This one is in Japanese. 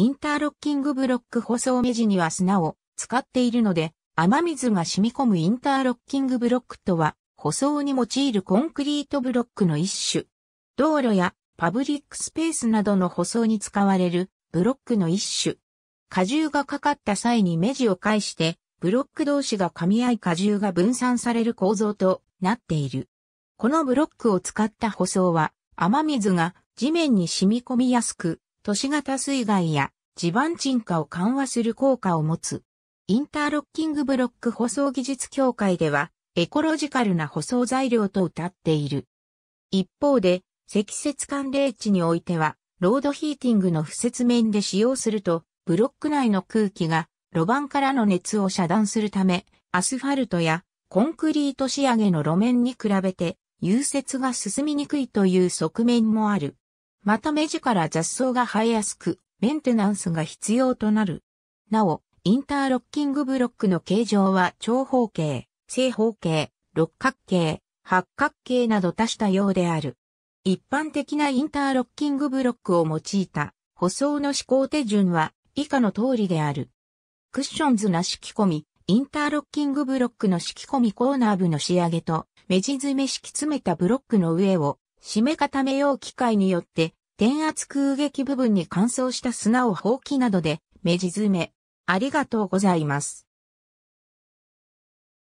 インターロッキングブロック舗装目地には砂を使っているので、雨水が染み込むインターロッキングブロックとは、舗装に用いるコンクリートブロックの一種。道路やパブリックスペースなどの舗装に使われるブロックの一種。荷重がかかった際に目地を介して、ブロック同士が噛み合い荷重が分散される構造となっている。このブロックを使った舗装は、雨水が地面に染み込みやすく、都市型水害や地盤沈下を緩和する効果を持つ。インターロッキングブロック舗装技術協会では、エコロジカルな舗装材料と謳っている。一方で、積雪寒冷地においては、ロードヒーティングの不雪面で使用すると、ブロック内の空気が路盤からの熱を遮断するため、アスファルトやコンクリート仕上げの路面に比べて、融雪が進みにくいという側面もある。また目地から雑草が生えやすく、メンテナンスが必要となる。なお、インターロッキングブロックの形状は長方形、正方形、六角形、八角形など多種多様である。一般的なインターロッキングブロックを用いた舗装の施工手順は以下の通りである。クッションズな敷き込み、インターロッキングブロックの敷き込みコーナー部の仕上げと、目地詰め敷き詰めたブロックの上を締め固め用機械によって、電圧空撃部分に乾燥した砂を放棄などで、目詰め。ありがとうございます。